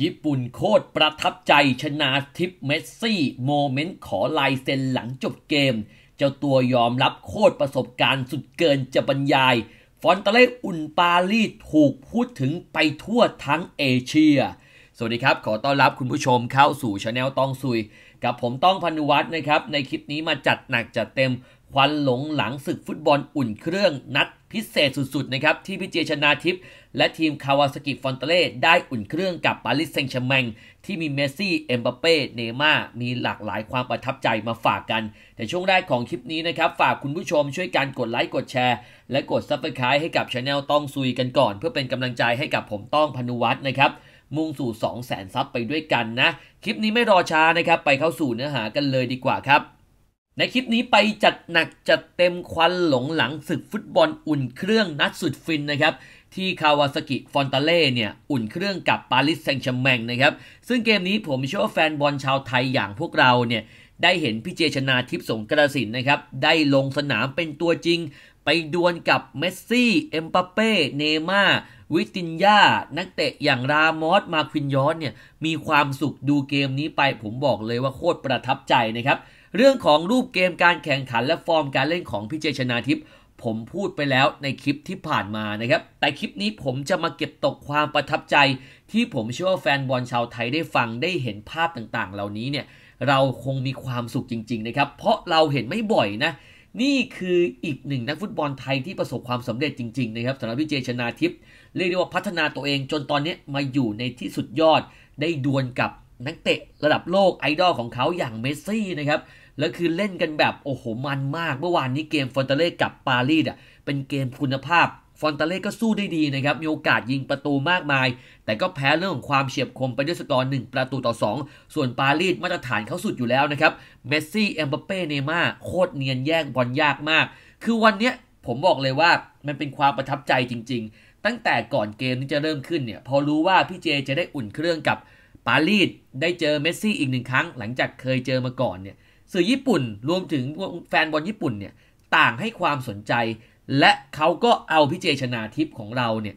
ญี่ปุ่นโคตรประทับใจชนะทิปเมสซี่โมเมนต์ขอลายเซ็นหลังจบเกม เจ้าตัวยอมรับโคตรประสบการณ์สุดเกินจะบรรยาย ฟอนตาเล่อุ่นปารีสถูกพูดถึงไปทั่วทั้งเอเชีย สวัสดีครับขอต้อนรับคุณผู้ชมเข้าสู่ชาแนลตองซุยกับผมต้องพันุวัฒน์นะครับ ในคลิปนี้มาจัดหนักจัดเต็มควันหลงหลังศึกฟุตบอล อุ่นเครื่องนัดพิเศษสุดๆนะครับ ที่พี่เจชนาทิพย์และทีมคาวาสกิฟอนเตเล่ได้อุ่นเครื่องกับปารีสแซงต์แชแมงที่มีเมสซี่เอ็มบัปเป้เนม่ามีหลากหลายความประทับใจมาฝากกัน แต่ช่วงแรกของคลิปนี้นะครับ ฝากคุณผู้ชมช่วยกันกดไลค์กดแชร์ และกดซับสไครต์ให้กับช anel ต้องซุยกันก่อน เพื่อเป็นกำลังใจให้กับผมต้องพนุวัฒน์นะครับมุ่งสู่2 0 0แสนซับไปด้วยกันนะ คลิปนี้ไม่รอช้านะครับ ไปเข้าสู่เนื้อหากันเลยดีกว่าครับ ในคลิปนี้ไปจัดหนักจัดเต็มควันหลงหลังศึกฟุตบอลอุ่นเครื่องนัดสุดฟินนะครับ ที่คาวาสกิฟอนตาเล่เนี่ยอุ่นเครื่องกับปาริสแซงแชแมงนะครับ ซึ่งเกมนี้ผมเชื่อว่าแฟนบอลชาวไทยอย่างพวกเราเนี่ย ได้เห็นพี่เจชนาทิพย์สงกระสินนะครับได้ลงสนามเป็นตัวจริงไปดวลกับเมสซี่เอ็มปาเป้เนม่าวิตินยานักเตะ อย่างรามอส มาควินยอนเนี่ย มีความสุขดูเกมนี้ไป ผมบอกเลยว่าโคตรประทับใจนะครับ เรื่องของรูปเกมการแข่งขันและฟอร์มการเล่นของพี่เจชนาทิพย์ผมพูดไปแล้วในคลิปที่ผ่านมานะครับ แต่คลิปนี้ผมจะมาเก็บตกความประทับใจที่ผมเชื่อว่าแฟนบอลชาวไทยได้ฟังได้เห็นภาพต่าง ๆ เหล่านี้เนี่ย เราคงมีความสุขจริงๆนะครับ เพราะเราเห็นไม่บ่อยนะนี่คืออีกหนึ่งนักฟุตบอลไทยที่ประสบความสำเร็จจริงๆนะครับสำหรับพี่เจชนาทิพย์เรียกได้ว่าพัฒนาตัวเอง จนตอนนี้มาอยู่ในที่สุดยอด ได้ดวลกับนักเตะระดับโลกไอดอลของเขาอย่างเมสซี่นะครับ แล้วคือเล่นกันแบบโอ้โหมันมาก เมื่อวานนี้เกมฟอนเตเล่กับปารีสอ่ะเป็นเกมคุณภาพฟอนตาเล่ก็สู้ได้ดีนะครับ มีโอกาสยิงประตูมากมาย แต่ก็แพ้เรื่องของความเฉียบคมไปด้วยสกอร์1ประตูต่อ 2 ส่วนปารีสมาตรฐานเขาสุดอยู่แล้วนะครับ เมสซี่ เอมบัปเป้เนม่าโคตรเนียนแย่งบอลยากมาก คือวันนี้ผมบอกเลยว่ามันเป็นความประทับใจจริง ๆ ตั้งแต่ก่อนเกมที่จะเริ่มขึ้นเนี่ย พอรู้ว่าพี่เจจะได้อุ่นเครื่องกับ ปารีส ได้เจอเมสซี่อีกหนึ่งครั้ง หลังจากเคยเจอมาก่อนเนี่ย สื่อญี่ปุ่นรวมถึงแฟนบอลญี่ปุ่นเนี่ยต่างให้ความสนใจและเขาก็เอาพี่เจชนาทิพย์ของเราเนี่ย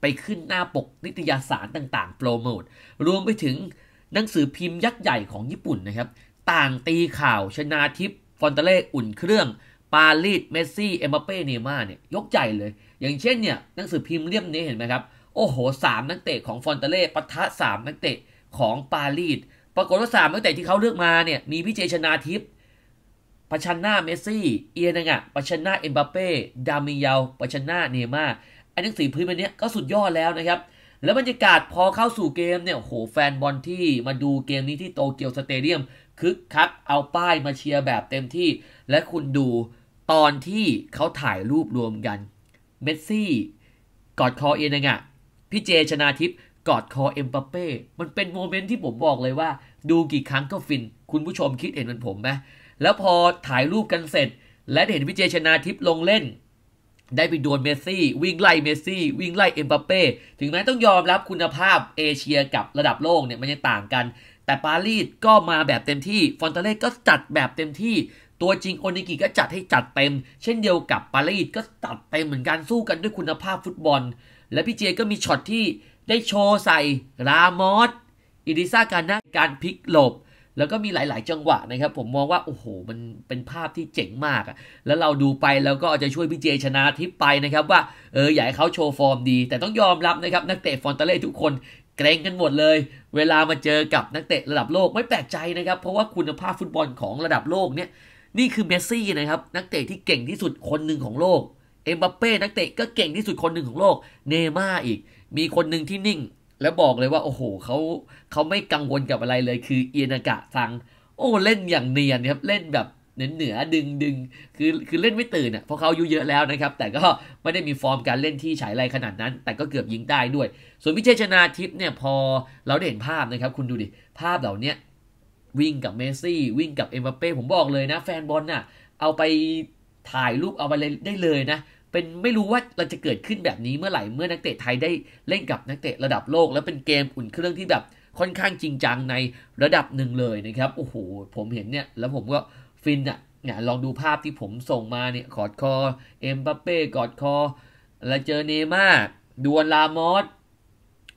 ไปขึ้นหน้าปกนิตยสารต่าง ๆโปรโมทรวมไปถึงหนังสือพิมพ์ยักษ์ใหญ่ของญี่ปุ่นนะครับ ต่างตีข่าวชนาทิพย์ฟอนเตเล่อุ่นเครื่องปารีสเมสซี่ เอมบัปเป้ เนม่าเนี่ย ยกใหญ่เลย อย่างเช่นเนี่ยหนังสือพิมพ์เล่มนี้เห็นไหมครับ โอ้โหสามนักเตะของฟอนเตเล่ปะทะสามนักเตะของปารีสปรากฏว่าสามนักเตะที่เขาเลือกมาเนี่ยมีพี่เจชนาทิพย์ประชันหน้าเมสซี่เอียนังอะประชันหน้าเอ็มบัปเป้ดามิยาวประชันหน้าเนม่าอันหนังสือพื้นวันนี้ก็สุดยอดแล้วนะครับ แล้วบรรยากาศพอเข้าสู่เกมเนี่ยโหแฟนบอลที่มาดูเกมนี้ที่โตเกียวสเตเดียม คึกคักเอาป้ายมาเชียร์แบบเต็มที่ และคุณดูตอนที่เขาถ่ายรูปรวมกันเมสซี่กอดคอเอียนังอะพี่เจชนาทิพย์กอดคอเอ็มบัปเป้มันเป็นโมเมนต์ที่ผมบอกเลยว่า ดูกี่ครั้งก็ฟิน คุณผู้ชมคิดเห็นเหมือนผมไหมแล้วพอถ่ายรูปกันเสร็จ และเห็นวิเจชนาทิพย์ลงเล่น ได้ไปดวลเมสซี่วิ่งไล่เมสซี่วิ่งไล่เอ็มบัปเป้ถึงแม้ต้องยอมรับคุณภาพเอเชียกับระดับโลกเนี่ยมันยังต่างกัน แต่ปารีสก็มาแบบเต็มที่ ฟอนเตเล่ก็จัดแบบเต็มที่ ตัวจริงโอนิกิก็จัดให้จัดเต็ม เช่นเดียวกับปารีสก็จัดเต็มเหมือนกันสู้กันด้วยคุณภาพฟุตบอล และพี่เจก็มีช็อตที่ได้โชว์ใส่รามอสอิดิซากานะการพลิกหลบแล้วก็มีหลาย ๆ จังหวะนะครับ ผมมองว่าโอ้โห มันเป็นภาพที่เจ๋งมากอะแล้วเราดูไปแล้วก็จะช่วยพี่เจชนะทิพไปนะครับ ว่าเอออยากให้เขาโชว์ฟอร์มดี แต่ต้องยอมรับนะครับ นักเตะฟอนตาเล่ทุกคนเกรงกันหมดเลย เวลามาเจอกับนักเตะระดับโลกไม่แปลกใจนะครับ เพราะว่าคุณภาพฟุตบอลของระดับโลกเนี่ยนี่คือเมสซี่นะครับนักเตะที่เก่งที่สุดคนหนึ่งของโลกเอ็มบัปเป้นักเตะก็เก่งที่สุดคนหนึ่งของโลก เนม่าอีก มีคนหนึ่งที่นิ่งแล้วบอกเลยว่าโอ้โหเขาเขาไม่กังวลกับอะไรเลย คือเอียนากะซัง โอ้เล่นอย่างเนียนครับเล่นแบบเหนือเหนือดึงดึงคือคือเล่นไม่ตื่นเน่ยเพราะเขาอายุเยอะแล้วนะครับ แต่ก็ไม่ได้มีฟอร์มการเล่นที่ฉายไรขนาดนั้น แต่ก็เกือบยิงได้ด้วย ส่วนพิเชษชนาทิพย์เนี่ยพอเราได้เห็นภาพนะครับ คุณดูดิ ภาพเหล่านี้ วิ่งกับเมซี่ วิ่งกับเอ็มบัปเป้ผมบอกเลยนะ แฟนบอลน่ะเอาไปถ่ายรูปเอาไปเลยได้เลยนะเป็นไม่รู้ว่าเราจะเกิดขึ้นแบบนี้เมื่อไหร่ เมื่อนักเตะไทยได้เล่นกับนักเตะระดับโลก แล้วเป็นเกมอุ่นเครื่องที่แบบค่อนข้างจริงจังในระดับหนึ่งเลยนะครับ โอ้โห ผมเห็นเนี่ย แล้วผมก็ฟินอะ่ะเนี่ยลองดูภาพที่ผมส่งมาเนี่ยกอดคอเอ็มบัปเป้กอดคอแล้วเจอเนมาดวลลามอส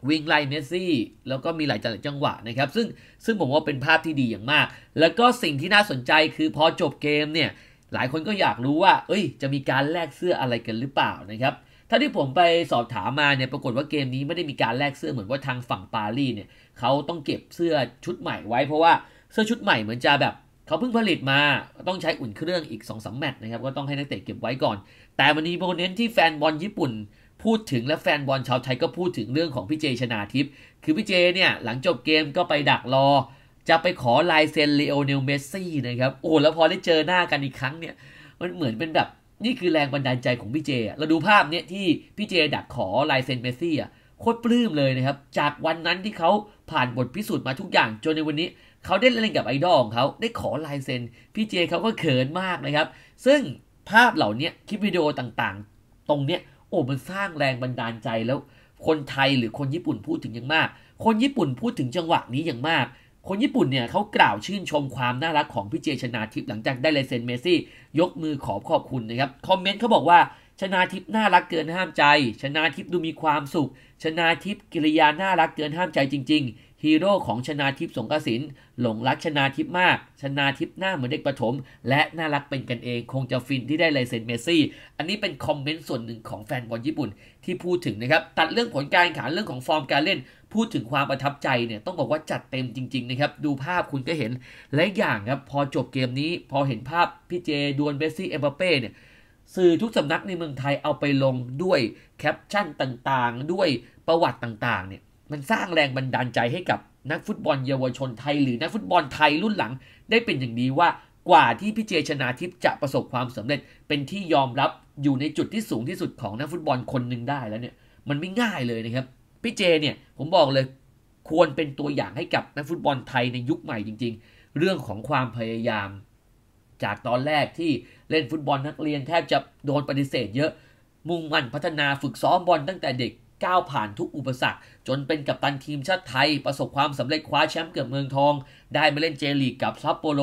วิ่งไล่เมสซี่แล้วก็มีหลายจังหวะนะครับซึ่งซึ่งผมว่าเป็นภาพที่ดีอย่างมาก แล้วก็สิ่งที่น่าสนใจคือพอจบเกมเนี่ยหลายคนก็อยากรู้ว่า เอ้ย จะมีการแลกเสื้ออะไรกันหรือเปล่านะครับถ้าที่ผมไปสอบถามมาเนี่ย ปรากฏว่าเกมนี้ไม่ได้มีการแลกเสื้อเหมือนว่าทางฝั่งปารีสเนี่ยเขาต้องเก็บเสื้อชุดใหม่ไว้เพราะว่าเสื้อชุดใหม่เหมือนจะแบบ เขาเพิ่งผลิตมาต้องใช้อุ่นเครื่องอีก2อสมแมตช์นะครับ ก็ต้องให้นักเตะเก็บไว้ก่อน แต่วันนี้โมเมนต์ที่แฟนบอลญี่ปุ่นพูดถึงและแฟนบอลชาวไทยก็พูดถึงเรื่องของพี่เจชนาทิพย์คือพี่เจเนี่ยหลังจบเกมก็ไปดักรอจะไปขอลายเซ็นเลโอเนลเมสซี่นะครับ โอ้แล้วพอได้เจอหน้ากันอีกครั้งเนี่ย มันเหมือนเป็นแบบ นี่คือแรงบันดาลใจของพี่เจเราดูภาพเนี่ยที่พี่เจดักขอลายเซ็นเมสซี่อ่ะ โคตรปลื้มเลยนะครับ จากวันนั้นที่เขาผ่านบทพิสูจน์มาทุกอย่าง จนในวันนี้ เขาได้เล่นกับไอดอลของเขาได้ขอลายเซ็นพี่เจเขาก็เขินมากนะครับ ซึ่งภาพเหล่านี้คลิปวิดีโอต่างๆ ตรงเนี้ยโอ้มันสร้างแรงบันดาลใจแล้ว คนไทยหรือคนญี่ปุ่นพูดถึงอย่างมาก คนญี่ปุ่นพูดถึงจังหวะนี้อย่างมากคนญี่ปุ่นเนี่ยเขากล่าวชื่นชมความน่ารักของพี่เจชนาทิพย์หลังจากได้ลายเซ็นเมซี่ยกมือขอขอบคุณนะครับคอมเมนต์เขาบอกว่าชนาทิพย์น่ารักเกินห้ามใจ ชนาทิพย์ดูมีความสุข ชนาทิพย์กิริยาน่ารักเกินห้ามใจจริงฮีโร่ของชนาทิพย์สงกระสิน หลงรักชนาทิพย์มาก ชนาทิพย์หน้าเหมือนเด็กประถม และน่ารักเป็นกันเองคงจะฟินที่ได้ลายเซ็นเมซี่ อันนี้เป็นคอมเมนต์ส่วนหนึ่งของแฟนบอลญี่ปุ่นที่พูดถึงนะครับ ตัดเรื่องผลการแข่งขันเรื่องของฟอร์มการเล่นพูดถึงความประทับใจเนี่ยต้องบอกว่าจัดเต็มจริงๆนะครับดูภาพคุณก็เห็นและอย่างครับพอจบเกมนี้พอเห็นภาพพี่เจดวลเบซี่เอมเปเป้เนี่ยสื่อทุกสำนักในเมืองไทยเอาไปลงด้วยแคปชั่นต่างๆ ด้วยประวัติต่างๆเนี่ยมันสร้างแรงบันดาลใจให้กับนักฟุตบอลเยาวชนไทยหรือ นักฟุตบอลไทยรุ่นหลัง ได้เป็นอย่างดีว่ากว่าที่พี่เจชนาทิพย์จะประสบความสำเร็จเป็นที่ยอมรับอยู่ในจุดที่สูงที่สุดของนักฟุตบอลคนหนึ่งได้แล้วเนี่ยมันไม่ง่ายเลยนะครับพี่เจเนี่ย ผมบอกเลยควรเป็นตัวอย่างให้กับนักฟุตบอลไทยในยุคใหม่จริง ๆ เรื่องของความพยายาม จากตอนแรกที่เล่นฟุตบอลนักเรียนแทบจะโดนปฏิเสธ เยอะ มุ่งมั่นพัฒนาฝึกซ้อมบอลตั้งแต่เด็กก้าวผ่านทุกอุปสรรค จนเป็นกัปตันทีมชาติไทยประสบความสำเร็จคว้าแชมป์เกือบเมืองทอง ได้มาเล่นเจลีกกับซัปโปโร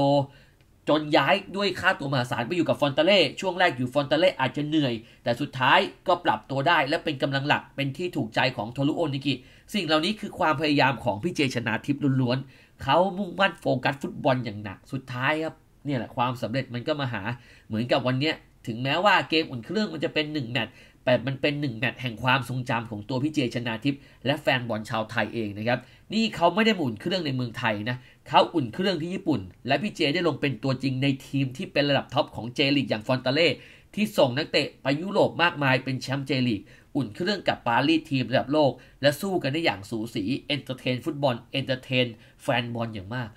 จนย้ายด้วยค่าตัวมหาศาลไปอยู่กับฟอนเตเล่ช่วงแรกอยู่ฟอนเตเล่อาจจะเหนื่อย แต่สุดท้ายก็ปรับตัวได้และเป็นกำลังหลักเป็นที่ถูกใจของโทรุโอนิกิ สิ่งเหล่านี้คือความพยายามของพี่เจชนาทิพย์ล้วนๆเขามุ่งมั่นโฟกัสฟุตบอลอย่างหนักสุดท้ายครับเนี่ยแหละความสำเร็จมันก็มาหา เหมือนกับวันเนี้ยถึงแม้ว่าเกมอุ่นเครื่องมันจะเป็น1แมตช์แต่มันเป็นหนึ่งแมตช์แห่งความทรงจำของตัวพี่เจชนาทิพย์และแฟนบอลชาวไทยเองนะครับนี่เขาไม่ได้หมุนเครื่องในเมืองไทยนะเขาอุ่นเครื่องที่ญี่ปุ่น และพี่เจได้ลงเป็นตัวจริงในทีมที่เป็นระดับท็อปของเจลีกอย่างฟอนตาเล่ที่ส่งนักเตะไปยุโรปมากมายเป็นแชมป์เจลีกอุ่นเครื่องกับปารีสทีมระดับโลก และสู้กันได้อย่างสูสีเอนเตอร์เทนฟุตบอลเอนเตอร์เทนแฟนบอลอย่างมาก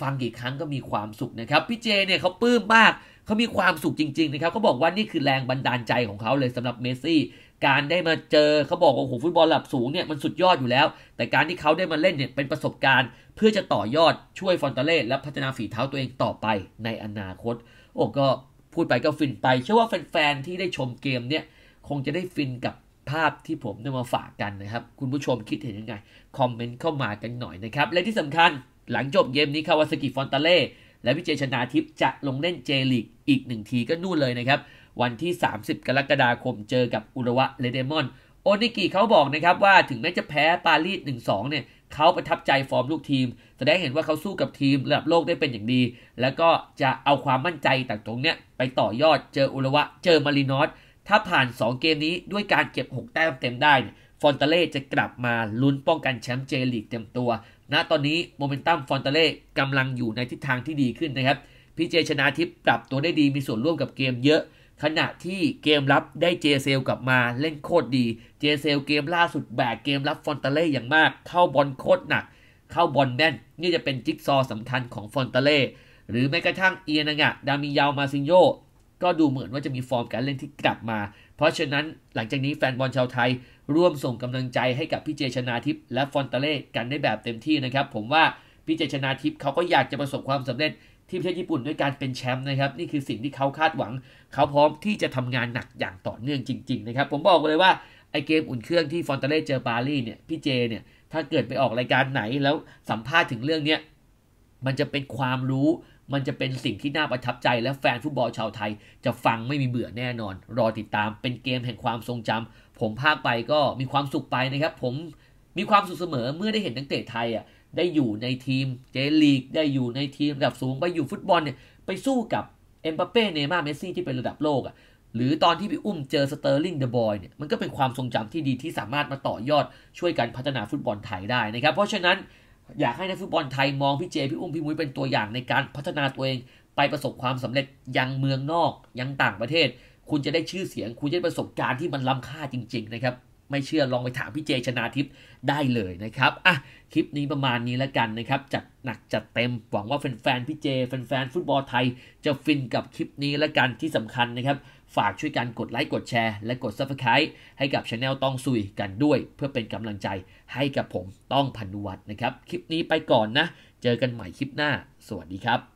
ฟังกี่ครั้งก็มีความสุขนะครับพี่เจเนี่ยเขาปลื้มมากเขามีความสุขจริง ๆ นะครับเขาบอกว่านี่คือแรงบันดาลใจของเขาเลยสำหรับเมสซี่ การได้มาเจอ เขาบอกว่าโอ้โหฟุตบอลระดับสูงเนี่ย มันสุดยอดอยู่แล้ว แต่การที่เขาได้มาเล่นเนี่ยเป็นประสบการณ์ เพื่อจะต่อยอดช่วยฟอนตาเล่และพัฒนาฝีเท้าตัวเองต่อไปในอนาคต โอ้ก็พูดไปก็ฟินไป เชื่อว่าแฟนๆที่ได้ชมเกมเนี่ยคงจะได้ฟินกับภาพที่ผมนำมาฝากกันนะครับคุณผู้ชมคิดเห็นยังไงคอมเมนต์เข้ามากันหน่อยนะครับและที่สำคัญหลังจบเกมนี้คาวาสกิฟอนตาเล่และวิเจชนาทิพย์จะลงเล่นเจลีกอีกหนึ่งทีก็นู่นเลยนะครับ วันที่ 30 กรกฎาคมเจอกับอุระวะเลเดมอน โอนิกิเขาบอกนะครับว่าถึงแม้จะแพ้ปารีส1-2 เนี่ยเขาประทับใจฟอร์มลูกทีมแสดงเห็นว่าเขาสู้กับทีมระดับโลกได้เป็นอย่างดี แล้วก็จะเอาความมั่นใจต่างตรงเนี้ยไปต่อยอดเจออุระวะเจอมารินอสถ้าผ่าน2เกมนี้ด้วยการเก็บ6 แต้มเต็มได้ ฟอนเตเล่จะกลับมาลุ้นป้องกันแชมป์เจลีกเต็มตัวณตอนนี้โมเมนตัมฟอนเตเล่กำลังอยู่ในทิศทางที่ดีขึ้นนะครับพีเจชนาทิพย์ปรับตัวได้ดีมีส่วนร่วมกับเกมเยอะ ขณะที่เกมรับได้เจเซลกลับมาเล่นโคตรดี เจเซลเกมล่าสุดแบกเกมรับฟอนเตเล่อย่างมาก เข้าบอลโคตรหนัก เข้าบอลแน่นนี่จะเป็นจิ๊กซอสำคัญของฟอนเตเล่หรือแม้กระทั่งเอียนังะดามิยาวมาซิโยก็ดูเหมือนว่าจะมีฟอร์มการเล่นที่กลับมา เพราะฉะนั้นหลังจากนี้แฟนบอลชาวไทยร่วมส่งกำลังใจให้กับพี่เจชนาทิพย์และฟอนตาเล่กันได้แบบเต็มที่นะครับ ผมว่าพี่เจชนาทิพย์เขาก็อยากจะประสบความสำเร็จที่ประเทศญี่ปุ่นด้วยการเป็นแชมป์นะครับ นี่คือสิ่งที่เขาคาดหวังเขาพร้อมที่จะทำงานหนักอย่างต่อเนื่องจริง ๆนะครับ ผมบอกเลยว่าไอเกมอุ่นเครื่องที่ฟอนตาเล่เจอปารีเนี่ยพี่เจเนี่ยถ้าเกิดไปออกรายการไหนแล้วสัมภาษณ์ถึงเรื่องเนี้ยมันจะเป็นความรู้มันจะเป็นสิ่งที่น่าประทับใจและแฟนฟุตบอลชาวไทย จะฟังไม่มีเบื่อแน่นอน รอติดตามเป็นเกมแห่งความทรงจำ ผมภาคไปก็มีความสุขไปนะครับ ผมมีความสุขเสมอเมื่อได้เห็นนักเตะไทยอ่ะได้อยู่ในทีมเจลีกได้อยู่ในทีมระดับสูงไปอยู่ฟุตบอล เนี่ย ไปสู้กับเอ็มบัปเป้เนย์มาเมสซี่ที่เป็นระดับโลกอ่ะหรือตอนที่พี่อุ้มเจอสเตอร์ลิงเดอะบอยเนี่ยมันก็เป็นความทรงจำที่ดีที่สามารถมาต่อยอดช่วยกันพัฒนาฟุตบอลไทยได้นะครับ เพราะฉะนั้นอยากให้นักฟุตบอลไทยมองพี่เจ พี่อุ้มพี่มุ้ยเป็นตัวอย่างในการพัฒนาตัวเอง ไปประสบความสำเร็จยังเมืองนอก ยังต่างประเทศ คุณจะได้ชื่อเสียง คุณจะได้ประสบการณ์ที่มันล้าค่าจริงๆนะครับไม่เชื่อลองไปถามพี่เจชนาทิพย์ได้เลยนะครับอ่ะคลิปนี้ประมาณนี้แล้วกันนะครับจัดหนักจัดเต็มหวังว่าแฟนๆพี่เจ แฟนๆฟุตบอลไทย จะฟินกับคลิปนี้แล้วกันที่สำคัญนะครับ ฝากช่วยกันกดไลค์กดแชร์ และกดซับสไครต์ให้กับช anel ต้องซุยกันด้วย เพื่อเป็นกำลังใจให้กับผมต้องพันุวัตนะครับ คลิปนี้ไปก่อนนะเจอกันใหม่คลิปหน้า สวัสดีครับ